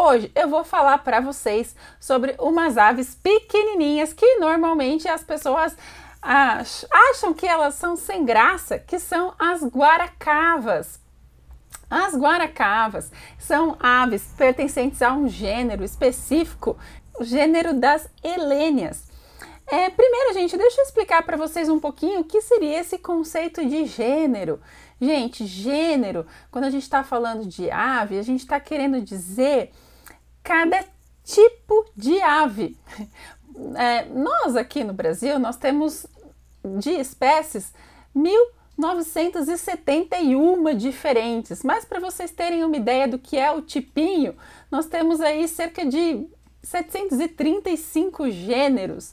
Hoje eu vou falar para vocês sobre umas aves pequenininhas que normalmente as pessoas acham que elas são sem graça, que são as guaracavas. As guaracavas são aves pertencentes a um gênero específico, o gênero das helênias. É, primeiro, gente, deixa eu explicar para vocês um pouquinho o que seria esse conceito de gênero. Gente, gênero, quando a gente está falando de ave, a gente está querendo dizer cada tipo de ave. É, nós aqui no Brasil, nós temos de espécies 1971 diferentes, mas para vocês terem uma ideia do que é o tipinho, nós temos aí cerca de 735 gêneros.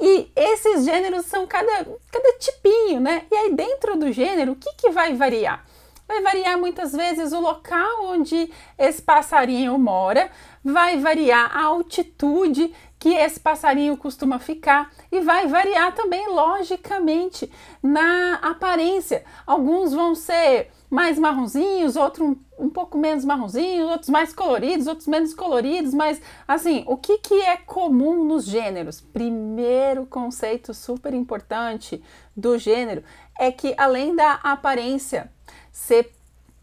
E esses gêneros são cada, cada tipinho, né? E aí dentro do gênero, o que, que vai variar? Vai variar muitas vezes o local onde esse passarinho mora, vai variar a altitude que esse passarinho costuma ficar e vai variar também logicamente na aparência. Alguns vão ser mais marronzinhos, outros um, um pouco menos marronzinhos, outros mais coloridos, outros menos coloridos, mas assim, o que, que é comum nos gêneros? Primeiro conceito super importante do gênero é que além da aparência ser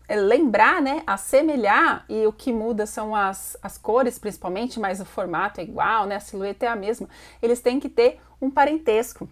é, lembrar, né, assemelhar, e o que muda são as, as cores, principalmente, mas o formato é igual, né, a silhueta é a mesma, eles têm que ter um parentesco.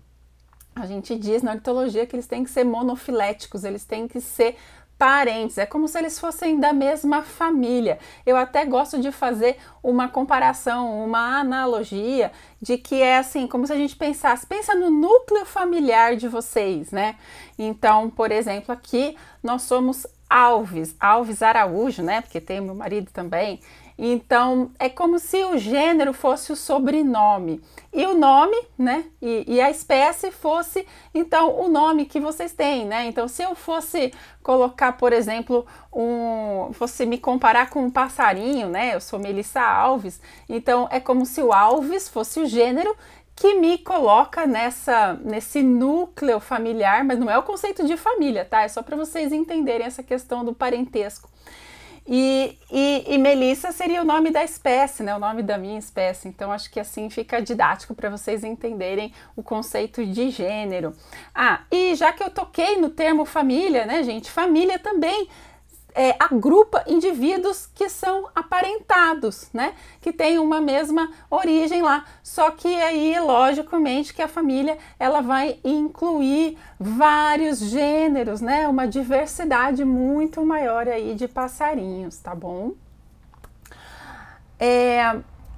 A gente diz na ortologia que eles têm que ser monofiléticos, eles têm que ser parentes, é como se eles fossem da mesma família. Eu até gosto de fazer uma comparação, uma analogia de que é assim, como se a gente pensasse, pensa no núcleo familiar de vocês, né? Então, por exemplo, aqui nós somos Alves, Alves Araújo, né? Porque tem meu marido também. Então, é como se o gênero fosse o sobrenome e o nome, né? E, e, a espécie fosse, então, o nome que vocês têm, né? Então, se eu fosse colocar, por exemplo, um. fosse me comparar com um passarinho, né? Eu sou Melissa Alves, então é como se o Alves fosse o gênero que me coloca nessa nesse núcleo familiar, mas não é o conceito de família, tá? É só para vocês entenderem essa questão do parentesco. E, e, e, Melissa seria o nome da espécie, né? O nome da minha espécie. Então, acho que assim fica didático para vocês entenderem o conceito de gênero. Ah, e já que eu toquei no termo família, né, gente? Família também é, agrupa indivíduos que são aparentados, né? Que têm uma mesma origem lá. Só que aí, logicamente, que a família ela vai incluir vários gêneros, né? Uma diversidade muito maior aí de passarinhos, tá bom? É,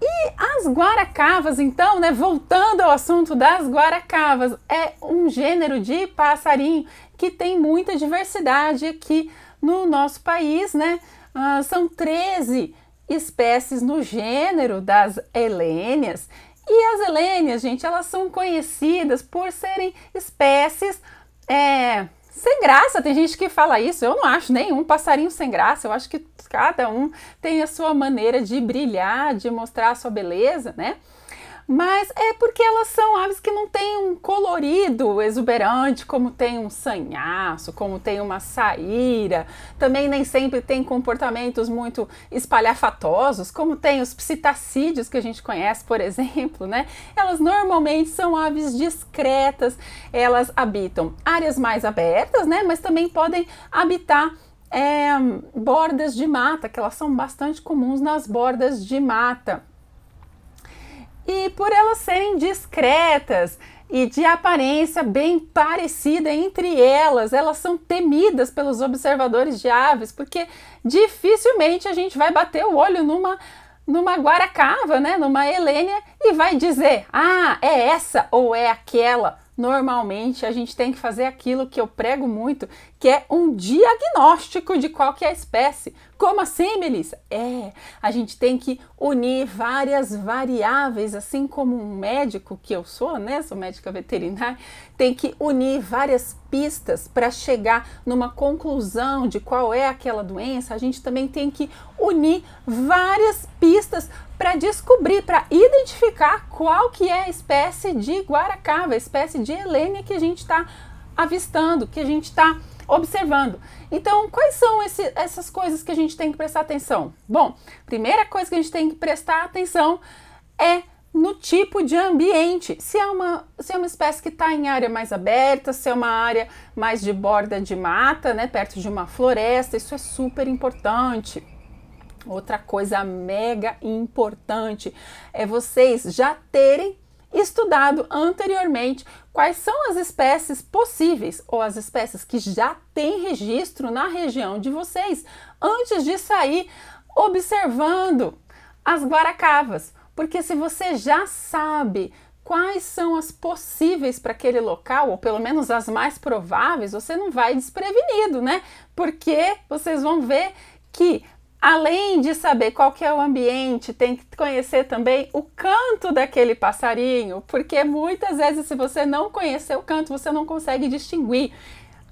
e as guaracavas, então, né? Voltando ao assunto das guaracavas, é um gênero de passarinho que tem muita diversidade aqui no nosso país, né? Ah, são 13 espécies no gênero das helênias. E as helênias, gente, elas são conhecidas por serem espécies é, sem graça. Tem gente que fala isso, eu não acho nenhum passarinho sem graça. Eu acho que cada um tem a sua maneira de brilhar, de mostrar a sua beleza, né? mas é porque elas são aves que não têm um colorido exuberante, como tem um sanhaço, como tem uma saíra, também nem sempre tem comportamentos muito espalhafatosos, como tem os psitacídeos que a gente conhece, por exemplo, né? Elas normalmente são aves discretas, elas habitam áreas mais abertas, né? Mas também podem habitar é, bordas de mata, que elas são bastante comuns nas bordas de mata. E por elas serem discretas e de aparência bem parecida entre elas, elas são temidas pelos observadores de aves, porque dificilmente a gente vai bater o olho numa numa guaracava, né, numa helênia e vai dizer: "Ah, é essa ou é aquela". Normalmente a gente tem que fazer aquilo que eu prego muito, que é um diagnóstico de qualquer espécie. Como assim, Melissa? É, a gente tem que unir várias variáveis, assim como um médico que eu sou, né? Sou médica veterinária, tem que unir várias pistas para chegar numa conclusão de qual é aquela doença. A gente também tem que unir várias pistas para descobrir, para identificar qual que é a espécie de guaracava, a espécie de helênia que a gente está avistando, que a gente está observando. Então, quais são esse, essas coisas que a gente tem que prestar atenção? Bom, primeira coisa que a gente tem que prestar atenção é no tipo de ambiente. Se é uma, se é uma espécie que está em área mais aberta, se é uma área mais de borda de mata, né, perto de uma floresta, isso é super importante. Outra coisa mega importante é vocês já terem estudado anteriormente quais são as espécies possíveis ou as espécies que já têm registro na região de vocês antes de sair observando as guaracavas, porque se você já sabe quais são as possíveis para aquele local, ou pelo menos as mais prováveis, você não vai desprevenido, né? Porque vocês vão ver que Além de saber qual que é o ambiente, tem que conhecer também o canto daquele passarinho, porque muitas vezes se você não conhecer o canto, você não consegue distinguir.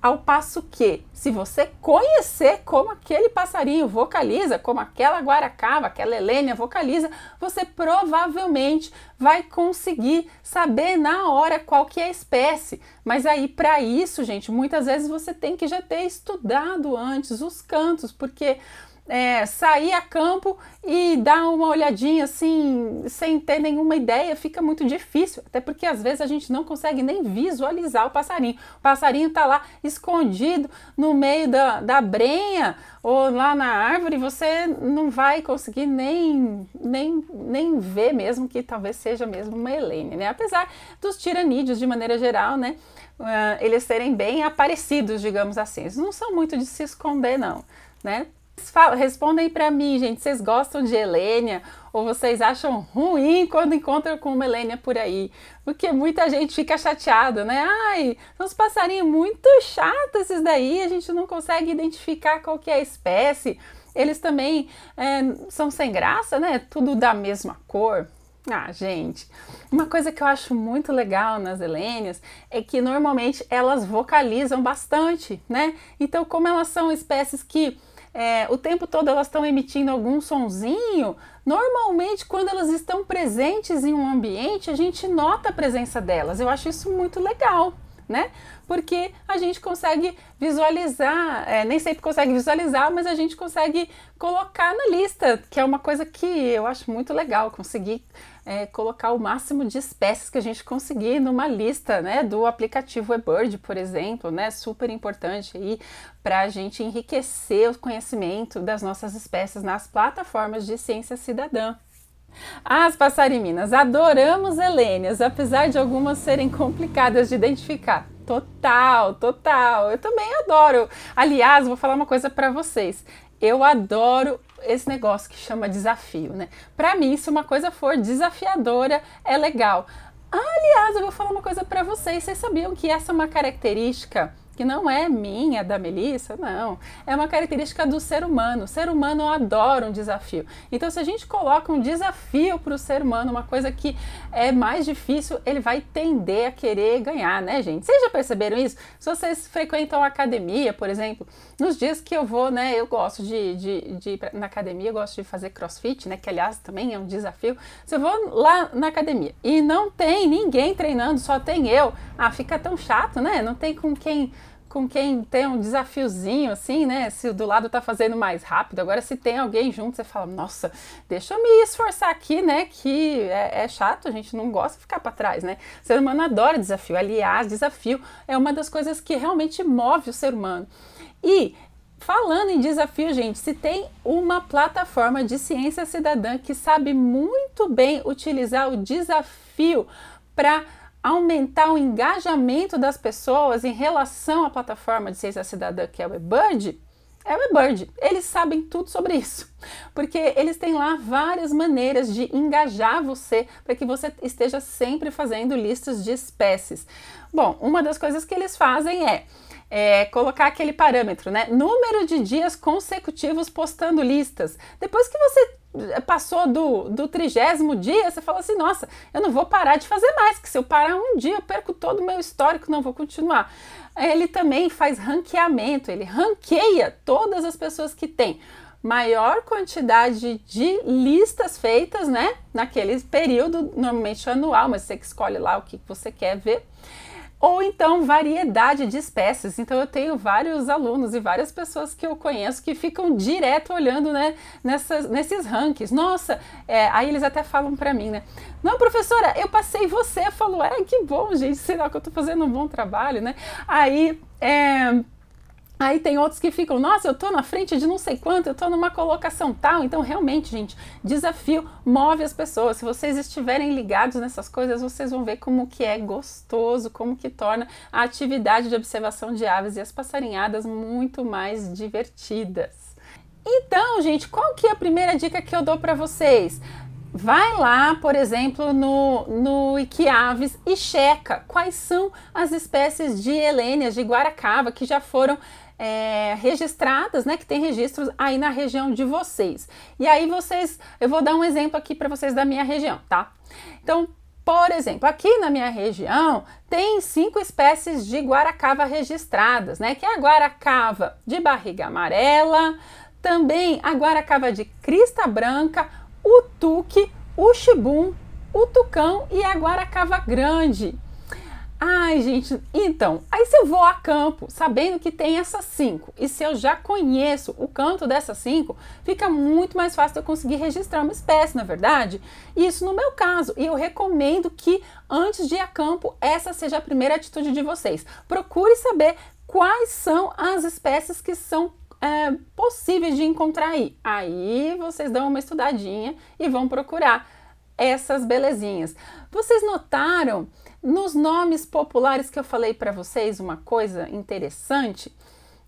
Ao passo que, se você conhecer como aquele passarinho vocaliza, como aquela guaracava, aquela helênia vocaliza, você provavelmente vai conseguir saber na hora qual que é a espécie. Mas aí, para isso, gente, muitas vezes você tem que já ter estudado antes os cantos, porque é, sair a campo e dar uma olhadinha assim, sem ter nenhuma ideia, fica muito difícil, até porque às vezes a gente não consegue nem visualizar o passarinho. O passarinho está lá escondido no meio da, da brenha ou lá na árvore, você não vai conseguir nem, nem, nem ver mesmo que talvez seja mesmo uma Helene, né? Apesar dos tiranídeos de maneira geral, né? Uh, eles serem bem aparecidos, digamos assim. Eles não são muito de se esconder, não, né? Respondem para mim, gente. Vocês gostam de Helênia? Ou vocês acham ruim quando encontram com uma Helênia por aí? Porque muita gente fica chateada, né? Ai, são uns passarinhos muito chatos esses daí. A gente não consegue identificar qual que é a espécie. Eles também é, são sem graça, né? Tudo da mesma cor. Ah, gente, uma coisa que eu acho muito legal nas helênias é que normalmente elas vocalizam bastante, né? Então, como elas são espécies que é, o tempo todo elas estão emitindo algum sonzinho, normalmente quando elas estão presentes em um ambiente, a gente nota a presença delas. Eu acho isso muito legal né? Porque a gente consegue visualizar, é, nem sempre consegue visualizar, mas a gente consegue colocar na lista, que é uma coisa que eu acho muito legal, conseguir é, colocar o máximo de espécies que a gente conseguir numa lista, né? Do aplicativo eBird, por exemplo, né? Super importante aí para a gente enriquecer o conhecimento das nossas espécies nas plataformas de ciência cidadã. As passariminas, adoramos helênias, apesar de algumas serem complicadas de identificar. Total, total. Eu também adoro. Aliás, vou falar uma coisa para vocês. Eu adoro esse negócio que chama desafio, né? Para mim, se uma coisa for desafiadora, é legal. Aliás, eu vou falar uma coisa para vocês. Vocês sabiam que essa é uma característica que não é minha, é da Melissa, não. É uma característica do ser humano. O ser humano adora um desafio. Então, se a gente coloca um desafio para o ser humano, uma coisa que é mais difícil, ele vai tender a querer ganhar, né, gente? Vocês já perceberam isso? Se vocês frequentam academia, por exemplo, nos dias que eu vou, né, eu gosto de, de, de ir na academia, eu gosto de fazer crossfit, né, que aliás também é um desafio. Se eu vou lá na academia e não tem ninguém treinando, só tem eu, ah, fica tão chato, né? Não tem com quem com quem tem um desafiozinho, assim, né? Se o do lado tá fazendo mais rápido, agora se tem alguém junto, você fala, nossa, deixa eu me esforçar aqui, né? Que é, é chato, a gente não gosta de ficar para trás, né? O ser humano adora desafio. Aliás, desafio é uma das coisas que realmente move o ser humano. E Falando em desafio, gente, se tem uma plataforma de ciência cidadã que sabe muito bem utilizar o desafio para aumentar o engajamento das pessoas em relação à plataforma de ciência cidadã que é o eBird, é o eBird. Eles sabem tudo sobre isso, porque eles têm lá várias maneiras de engajar você para que você esteja sempre fazendo listas de espécies. Bom, uma das coisas que eles fazem é, é colocar aquele parâmetro, né? Número de dias consecutivos postando listas. Depois que você passou do, do trigésimo dia, você fala assim, nossa, eu não vou parar de fazer mais, que se eu parar um dia, eu perco todo o meu histórico, não vou continuar. Ele também faz ranqueamento, ele ranqueia todas as pessoas que têm maior quantidade de listas feitas, né? Naquele período, normalmente anual, mas você que escolhe lá o que você quer ver ou então variedade de espécies. Então eu tenho vários alunos e várias pessoas que eu conheço que ficam direto olhando né, nessas, nesses rankings. Nossa, é, aí eles até falam para mim, né? Não, professora, eu passei você. Eu falo, é que bom, gente, será que eu estou fazendo um bom trabalho, né? Aí é, Aí tem outros que ficam, nossa, eu tô na frente de não sei quanto, eu tô numa colocação tal. Então, realmente, gente, desafio move as pessoas. Se vocês estiverem ligados nessas coisas, vocês vão ver como que é gostoso, como que torna a atividade de observação de aves e as passarinhadas muito mais divertidas. Então, gente, qual que é a primeira dica que eu dou para vocês? Vai lá, por exemplo, no, no Iquiaves e checa quais são as espécies de helênias de Guaracava que já foram é, registradas, né, que tem registros aí na região de vocês. E aí vocês, eu vou dar um exemplo aqui para vocês da minha região, tá? Então, por exemplo, aqui na minha região tem cinco espécies de guaracava registradas, né? Que é a guaracava de barriga amarela, também a guaracava de crista branca, o tuque, o chibum, o tucão e a guaracava grande. Ai, gente, então, aí se eu vou a campo, sabendo que tem essas cinco, e se eu já conheço o canto dessas cinco, fica muito mais fácil eu conseguir registrar uma espécie, na é verdade? Isso no meu caso, e eu recomendo que antes de ir a campo, essa seja a primeira atitude de vocês. Procure saber quais são as espécies que são é, possíveis de encontrar aí. Aí vocês dão uma estudadinha e vão procurar essas belezinhas. Vocês notaram nos nomes populares que eu falei para vocês, uma coisa interessante,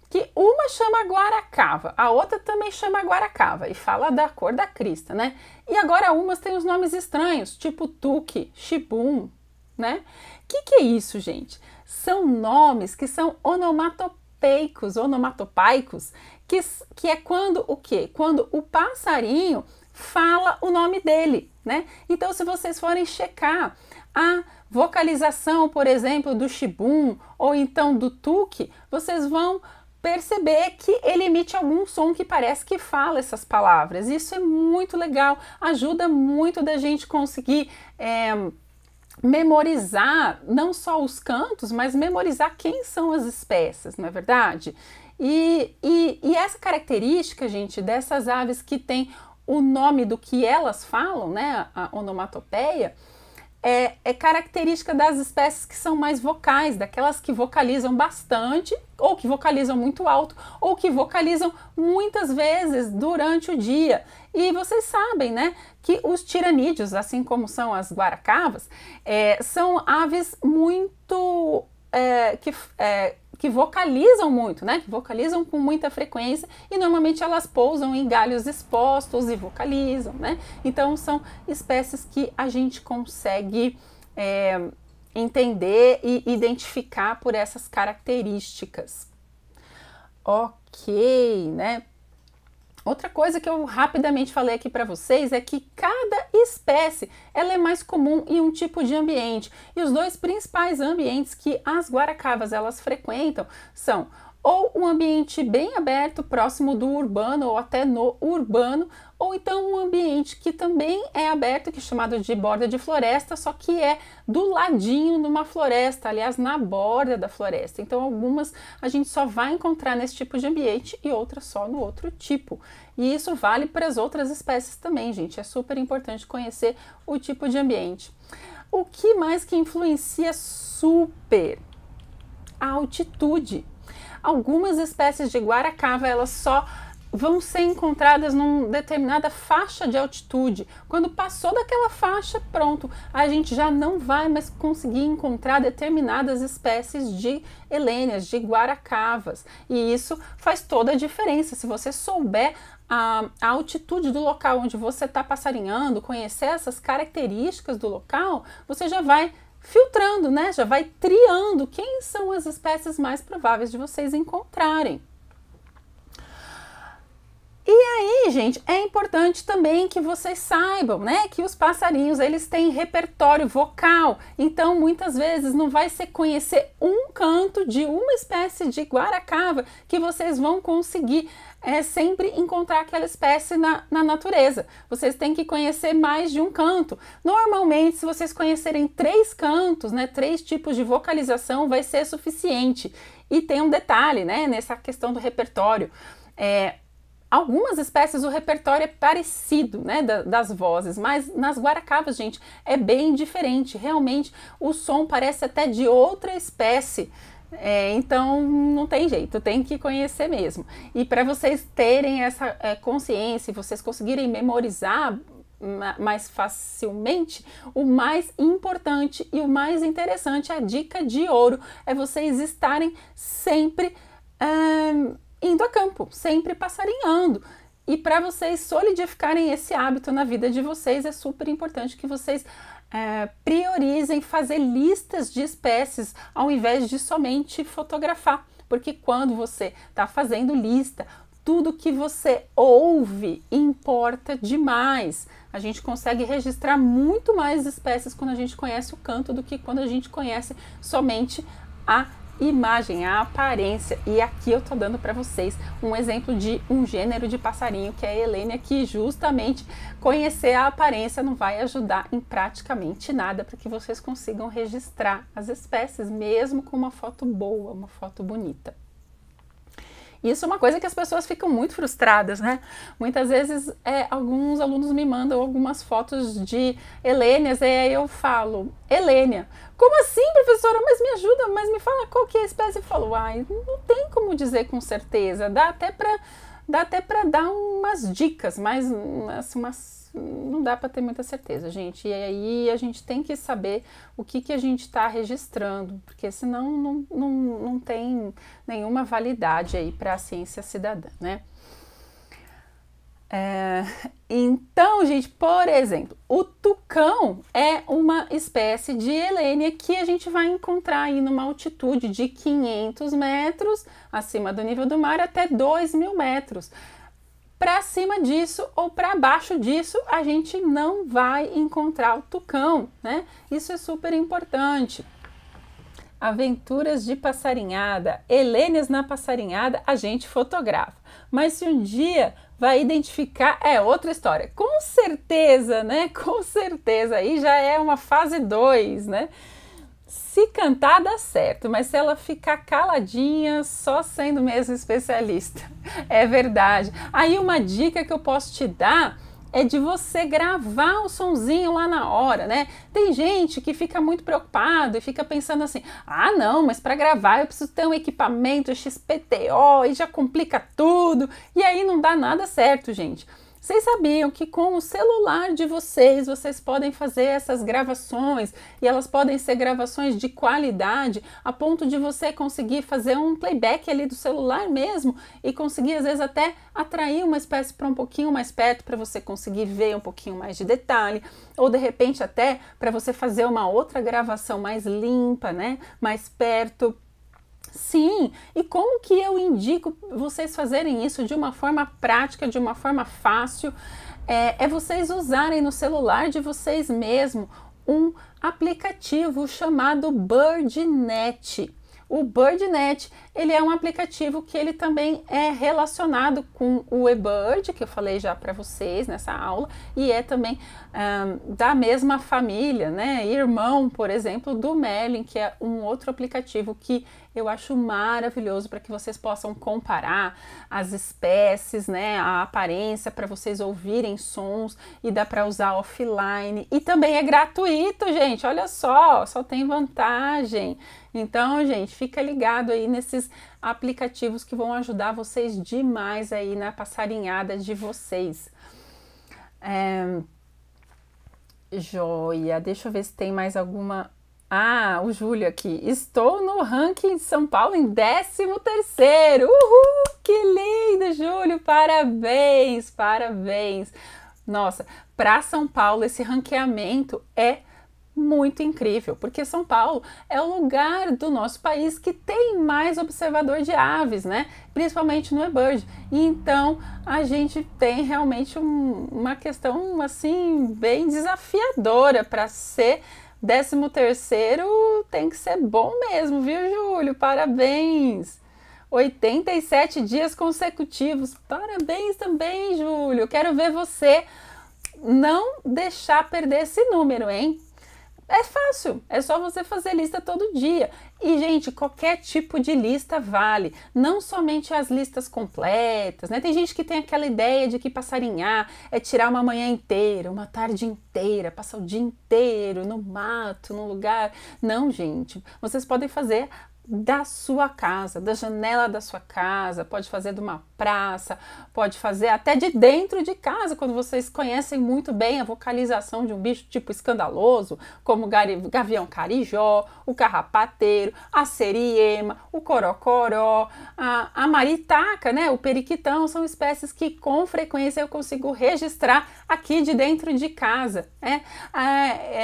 que uma chama Guaracava, a outra também chama Guaracava e fala da cor da crista, né? E agora umas têm os nomes estranhos, tipo Tuque, Chibum, né? Que que é isso, gente? São nomes que são onomatopeicos, onomatopaicos, que, que é quando o quê? Quando o passarinho fala o nome dele, né? Então, se vocês forem checar, a vocalização, por exemplo, do shibum ou então do tuque, vocês vão perceber que ele emite algum som que parece que fala essas palavras. Isso é muito legal, ajuda muito da gente conseguir. É, memorizar não só os cantos, mas memorizar quem são as espécies, não é verdade? E, e, e, essa característica, gente, dessas aves que tem o nome do que elas falam, né, a onomatopeia, é, é, característica das espécies que são mais vocais, daquelas que vocalizam bastante, ou que vocalizam muito alto, ou que vocalizam muitas vezes durante o dia. E vocês sabem, né, que os tiranídeos, assim como são as guaracavas, é, são aves muito. É, que, é, que vocalizam muito, né? Que vocalizam com muita frequência e normalmente elas pousam em galhos expostos e vocalizam, né? Então são espécies que a gente consegue é, entender e identificar por essas características. Ok, né? Outra coisa que eu rapidamente falei aqui para vocês é que cada espécie ela é mais comum em um tipo de ambiente. E os dois principais ambientes que as guaracavas elas frequentam são ou um ambiente bem aberto, próximo do urbano ou até no urbano, ou então um ambiente que também é aberto, que é chamado de borda de floresta, só que é do ladinho de uma floresta, aliás, na borda da floresta. Então, algumas a gente só vai encontrar nesse tipo de ambiente e outras só no outro tipo. E isso vale para as outras espécies também, gente. É super importante conhecer o tipo de ambiente. O que mais que influencia super? A altitude algumas espécies de guaracava elas só vão ser encontradas numa determinada faixa de altitude. Quando passou daquela faixa, pronto, a gente já não vai mais conseguir encontrar determinadas espécies de helênias, de guaracavas. E isso faz toda a diferença. Se você souber a, a altitude do local onde você está passarinhando, conhecer essas características do local, você já vai filtrando, né? Já vai triando quem são as espécies mais prováveis de vocês encontrarem. E aí, gente, é importante também que vocês saibam, né, que os passarinhos eles têm repertório vocal. Então, muitas vezes não vai ser conhecer um canto de uma espécie de guaracava que vocês vão conseguir é sempre encontrar aquela espécie na, na, natureza. Vocês têm que conhecer mais de um canto. Normalmente, se vocês conhecerem três cantos, né, três tipos de vocalização, vai ser suficiente. E tem um detalhe, né, nessa questão do repertório. É, algumas espécies o repertório é parecido, né, da, das vozes, mas nas guaracavas, gente, é bem diferente. Realmente, o som parece até de outra espécie. É, então não tem jeito, tem que conhecer mesmo. E para vocês terem essa é, consciência e vocês conseguirem memorizar mais facilmente, o mais importante e o mais interessante, a dica de ouro, é vocês estarem sempre. Hum, indo a campo, sempre passarinhando. E para vocês solidificarem esse hábito na vida de vocês, é super importante que vocês é, priorizem fazer listas de espécies ao invés de somente fotografar. Porque quando você está fazendo lista, tudo que você ouve importa demais. A gente consegue registrar muito mais espécies quando a gente conhece o canto do que quando a gente conhece somente a imagem, a aparência. E aqui eu tô dando para vocês um exemplo de um gênero de passarinho que é a Helênia, que justamente conhecer a aparência não vai ajudar em praticamente nada para que vocês consigam registrar as espécies, mesmo com uma foto boa, uma foto bonita. Isso é uma coisa que as pessoas ficam muito frustradas, né? Muitas vezes é, alguns alunos me mandam algumas fotos de Helênias e aí eu falo, Helênia, como assim, professora? Mas me ajuda, mas me fala qual que é a espécie. Eu falo, ai, não tem como dizer com certeza, dá até para dá até para dar umas dicas, mas assim, umas não dá para ter muita certeza, gente. E aí a gente tem que saber o que, que a gente está registrando, porque senão não, não, não tem nenhuma validade aí para a ciência cidadã, né? É, então, gente, por exemplo, o tucão é uma espécie de helênia que a gente vai encontrar aí numa altitude de 500 metros acima do nível do mar até 2 mil metros para cima disso ou para baixo disso, a gente não vai encontrar o tucão, né? Isso é super importante. Aventuras de passarinhada, Helênias na passarinhada, a gente fotografa. Mas se um dia vai identificar, é outra história. Com certeza, né? Com certeza, aí já é uma fase 2, né? Se cantar dá certo, mas se ela ficar caladinha, só sendo mesmo especialista. É verdade. Aí uma dica que eu posso te dar é de você gravar o sonzinho lá na hora, né? Tem gente que fica muito preocupado e fica pensando assim: "Ah, não, mas para gravar eu preciso ter um equipamento XPTO e já complica tudo". E aí não dá nada certo, gente. Vocês sabiam que com o celular de vocês, vocês podem fazer essas gravações e elas podem ser gravações de qualidade a ponto de você conseguir fazer um playback ali do celular mesmo e conseguir às vezes até atrair uma espécie para um pouquinho mais perto para você conseguir ver um pouquinho mais de detalhe ou de repente até para você fazer uma outra gravação mais limpa, né? Mais perto Sim, e como que eu indico vocês fazerem isso de uma forma prática, de uma forma fácil? É, é vocês usarem no celular de vocês mesmo um aplicativo chamado BirdNet. O BirdNet, ele é um aplicativo que ele também é relacionado com o eBird, que eu falei já para vocês nessa aula, e é também um, da mesma família, né? Irmão, por exemplo, do Merlin, que é um outro aplicativo que eu acho maravilhoso para que vocês possam comparar as espécies, né, a aparência para vocês ouvirem sons e dá para usar offline e também é gratuito, gente. Olha só, só tem vantagem. Então, gente, fica ligado aí nesses aplicativos que vão ajudar vocês demais aí na passarinhada de vocês. É... Joia, deixa eu ver se tem mais alguma ah, o Júlio aqui. Estou no ranking de São Paulo em 13º. Uhul! Que lindo, Júlio! Parabéns, parabéns. Nossa, para São Paulo esse ranqueamento é muito incrível, porque São Paulo é o lugar do nosso país que tem mais observador de aves, né? Principalmente no eBird. Então a gente tem realmente um, uma questão assim bem desafiadora para ser Décimo terceiro tem que ser bom mesmo, viu, Júlio? Parabéns! 87 dias consecutivos. Parabéns também, Júlio. Quero ver você não deixar perder esse número, hein? É fácil, é só você fazer lista todo dia. E, gente, qualquer tipo de lista vale, não somente as listas completas, né? Tem gente que tem aquela ideia de que passarinhar é tirar uma manhã inteira, uma tarde inteira, passar o dia inteiro no mato, no lugar. Não, gente, vocês podem fazer da sua casa, da janela da sua casa, pode fazer de uma praça, pode fazer até de dentro de casa, quando vocês conhecem muito bem a vocalização de um bicho tipo escandaloso, como o gavião carijó, o carrapateiro, a seriema, o corocoró, a, a maritaca, né, o periquitão, são espécies que com frequência eu consigo registrar aqui de dentro de casa, né, é,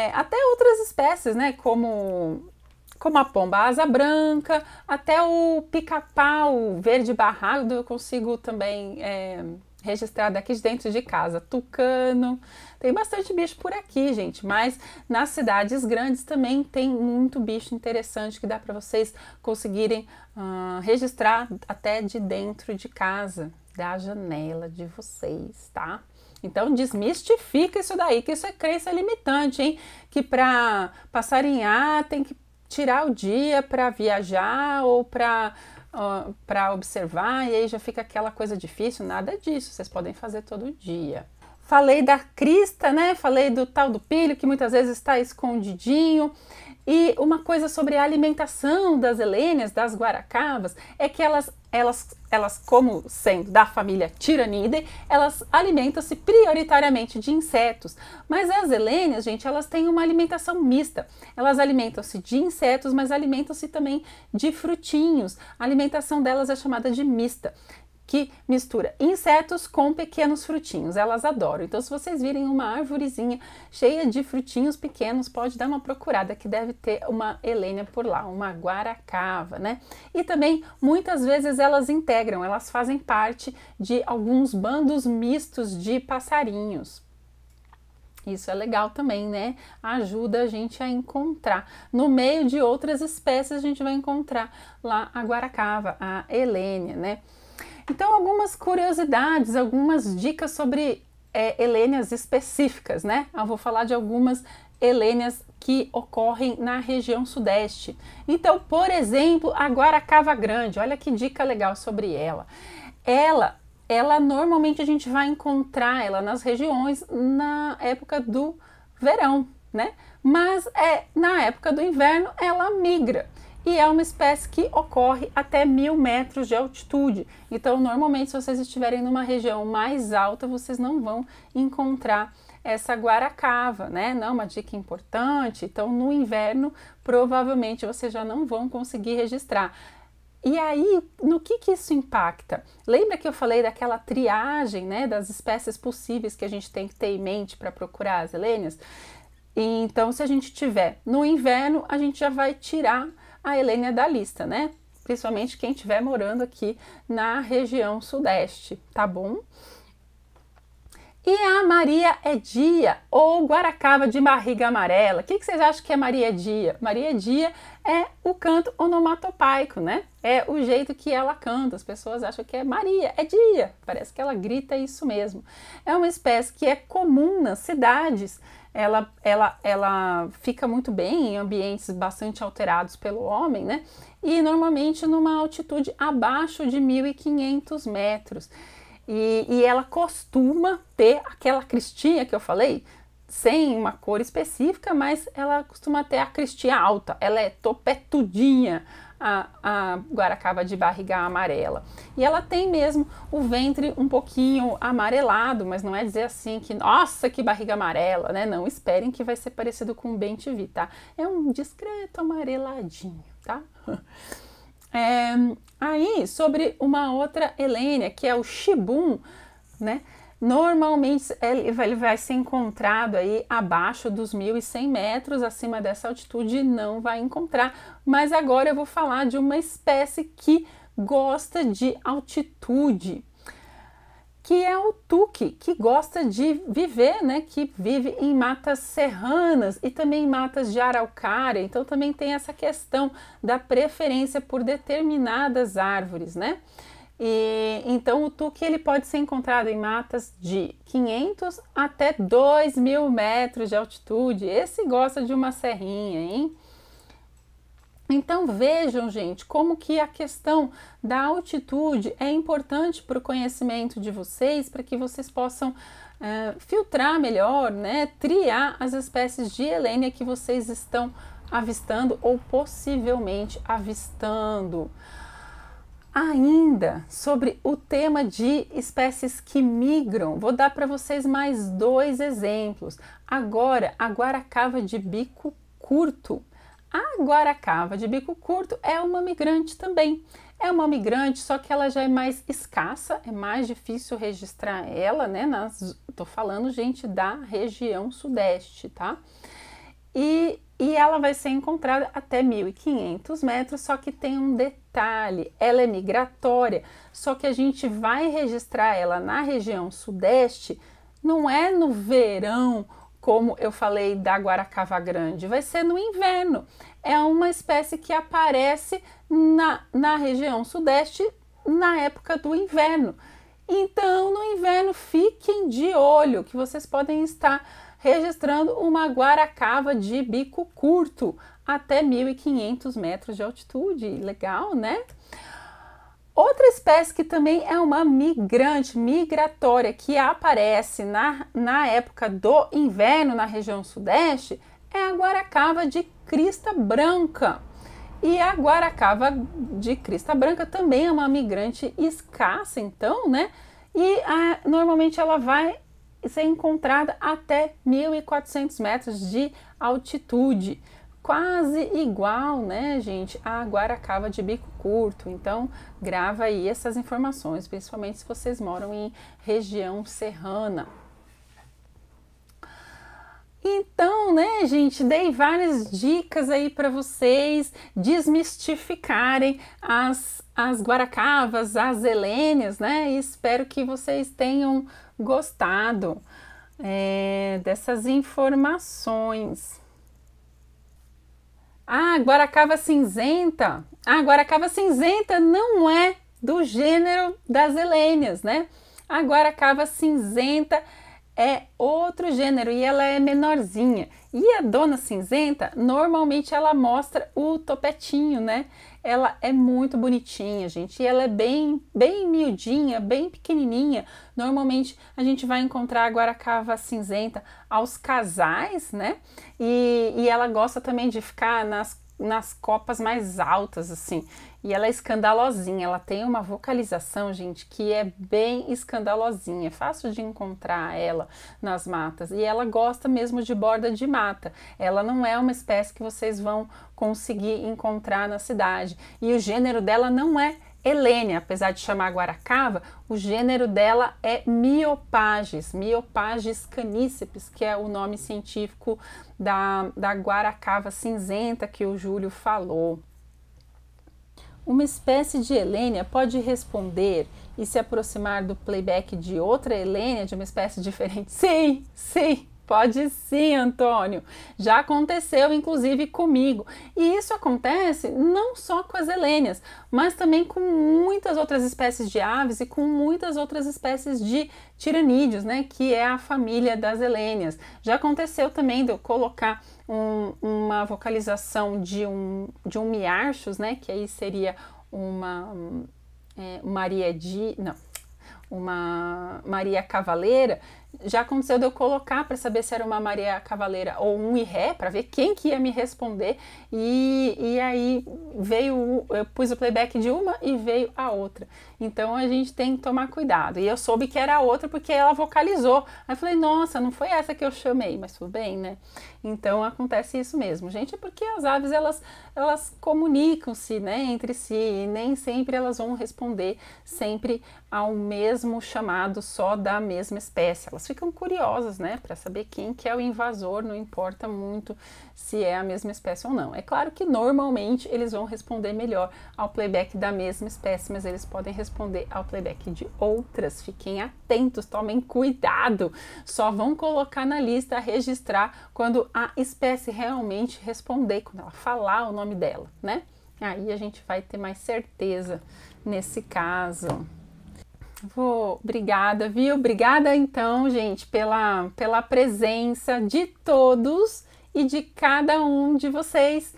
é, até outras espécies, né, como como a pomba asa branca, até o pica-pau verde barrado eu consigo também é, registrar daqui de dentro de casa. Tucano, tem bastante bicho por aqui, gente, mas nas cidades grandes também tem muito bicho interessante que dá para vocês conseguirem uh, registrar até de dentro de casa, da janela de vocês, tá? Então desmistifica isso daí, que isso é crença limitante, hein? Que para passarinhar tem que tirar o dia para viajar ou para uh, para observar e aí já fica aquela coisa difícil, nada disso, vocês podem fazer todo dia. Falei da crista, né? Falei do tal do pilho que muitas vezes está escondidinho. E uma coisa sobre a alimentação das helênias, das guaracavas, é que elas elas, elas como sendo da família Tiranidae, elas alimentam-se prioritariamente de insetos. Mas as helênias, gente, elas têm uma alimentação mista. Elas alimentam-se de insetos, mas alimentam-se também de frutinhos. A alimentação delas é chamada de mista que mistura insetos com pequenos frutinhos. Elas adoram. Então, se vocês virem uma árvorezinha cheia de frutinhos pequenos, pode dar uma procurada que deve ter uma helênia por lá, uma guaracava, né? E também muitas vezes elas integram, elas fazem parte de alguns bandos mistos de passarinhos. Isso é legal também, né? Ajuda a gente a encontrar. No meio de outras espécies, a gente vai encontrar lá a guaracava, a helênia, né? Então, algumas curiosidades, algumas dicas sobre é, helênias específicas, né? Eu vou falar de algumas helênias que ocorrem na região sudeste. Então, por exemplo, a Guaracava Grande, olha que dica legal sobre ela. Ela, ela normalmente a gente vai encontrar ela nas regiões na época do verão, né? Mas é na época do inverno ela migra e é uma espécie que ocorre até mil metros de altitude. Então, normalmente, se vocês estiverem numa região mais alta, vocês não vão encontrar essa guaracava, né? Não, uma dica importante. Então, no inverno, provavelmente vocês já não vão conseguir registrar. E aí, no que, que isso impacta? Lembra que eu falei daquela triagem, né, das espécies possíveis que a gente tem que ter em mente para procurar as helênias? Então, se a gente tiver no inverno, a gente já vai tirar a Helênia é da lista, né? Principalmente quem estiver morando aqui na região sudeste, tá bom? E a Maria é dia, ou Guaracava de barriga amarela. O que, que vocês acham que é Maria dia? Maria dia é o canto onomatopaico, né? É o jeito que ela canta. As pessoas acham que é Maria, é dia. Parece que ela grita isso mesmo. É uma espécie que é comum nas cidades ela, ela, ela fica muito bem em ambientes bastante alterados pelo homem, né? E normalmente numa altitude abaixo de 1.500 metros. E, e ela costuma ter aquela cristinha que eu falei, sem uma cor específica, mas ela costuma ter a cristia alta, ela é topetudinha, a, a guaracaba de barriga amarela. E ela tem mesmo o ventre um pouquinho amarelado, mas não é dizer assim que, nossa, que barriga amarela, né? Não, esperem que vai ser parecido com o Bentivi, tá? É um discreto amareladinho, tá? É, aí, sobre uma outra Helênia, que é o Shibun, né? Normalmente ele vai ser encontrado aí abaixo dos 1.100 metros, acima dessa altitude não vai encontrar. Mas agora eu vou falar de uma espécie que gosta de altitude, que é o tuque, que gosta de viver, né, que vive em matas serranas e também em matas de araucária. Então também tem essa questão da preferência por determinadas árvores, né? E então o tuque ele pode ser encontrado em matas de 500 até 2 mil metros de altitude. Esse gosta de uma serrinha, hein? Então vejam, gente, como que a questão da altitude é importante para o conhecimento de vocês, para que vocês possam uh, filtrar melhor, né? Triar as espécies de helênia que vocês estão avistando ou possivelmente avistando ainda sobre o tema de espécies que migram. Vou dar para vocês mais dois exemplos. Agora, a guaracava de bico curto. A guaracava de bico curto é uma migrante também. É uma migrante, só que ela já é mais escassa, é mais difícil registrar ela, né? Nas, tô falando, gente, da região sudeste, tá? E, e ela vai ser encontrada até 1.500 metros, só que tem um detalhe detalhe, ela é migratória, só que a gente vai registrar ela na região sudeste, não é no verão, como eu falei da Guaracava Grande, vai ser no inverno. É uma espécie que aparece na, na região sudeste na época do inverno. Então, no inverno, fiquem de olho que vocês podem estar registrando uma guaracava de bico curto até 1.500 metros de altitude. Legal, né? Outra espécie que também é uma migrante, migratória, que aparece na, na época do inverno na região sudeste é a guaracava de crista branca. E a guaracava de crista branca também é uma migrante escassa, então, né? E a, ah, normalmente ela vai ser encontrada até 1.400 metros de altitude quase igual, né, gente, a Guaracava de bico curto. Então, grava aí essas informações, principalmente se vocês moram em região serrana. Então, né, gente, dei várias dicas aí para vocês desmistificarem as, as guaracavas, as helênias, né? E espero que vocês tenham gostado é, dessas informações. Ah, Guaracava cinzenta. Ah, Guaracava cinzenta não é do gênero das helênias, né? A ah, Guaracava cinzenta é outro gênero e ela é menorzinha. E a dona cinzenta, normalmente ela mostra o topetinho, né? ela é muito bonitinha, gente. E ela é bem, bem miudinha, bem pequenininha. Normalmente a gente vai encontrar a guaracava cinzenta aos casais, né? E, e ela gosta também de ficar nas nas copas mais altas, assim. E ela é escandalosinha, ela tem uma vocalização, gente, que é bem escandalosinha, fácil de encontrar ela nas matas. E ela gosta mesmo de borda de mata. Ela não é uma espécie que vocês vão conseguir encontrar na cidade. E o gênero dela não é Helene, apesar de chamar Guaracava, o gênero dela é Miopages, Miopages caníceps, que é o nome científico da, da Guaracava cinzenta que o Júlio falou. Uma espécie de Helênia pode responder e se aproximar do playback de outra Helênia de uma espécie diferente? Sim, sim. Pode sim, Antônio. Já aconteceu, inclusive, comigo. E isso acontece não só com as helênias, mas também com muitas outras espécies de aves e com muitas outras espécies de tiranídeos, né? Que é a família das helênias. Já aconteceu também de eu colocar um, uma vocalização de um, de um miarchus, né? Que aí seria uma é, Maria de. Não, uma Maria Cavaleira já aconteceu de eu colocar para saber se era uma Maria Cavaleira ou um Irré, para ver quem que ia me responder. E, e aí veio, eu pus o playback de uma e veio a outra. Então a gente tem que tomar cuidado. E eu soube que era a outra porque ela vocalizou. Aí eu falei, nossa, não foi essa que eu chamei, mas tudo bem, né? Então acontece isso mesmo, gente, é porque as aves elas, elas comunicam-se né, entre si e nem sempre elas vão responder sempre ao mesmo chamado só da mesma espécie. Elas ficam curiosas, né, para saber quem que é o invasor, não importa muito se é a mesma espécie ou não. É claro que normalmente eles vão responder melhor ao playback da mesma espécie, mas eles podem responder ao playback de outras. Fiquem atentos, tomem cuidado. Só vão colocar na lista, registrar quando a espécie realmente responder, quando ela falar o nome dela, né? Aí a gente vai ter mais certeza nesse caso. Vou, obrigada, viu? Obrigada então, gente, pela, pela presença de todos e de cada um de vocês.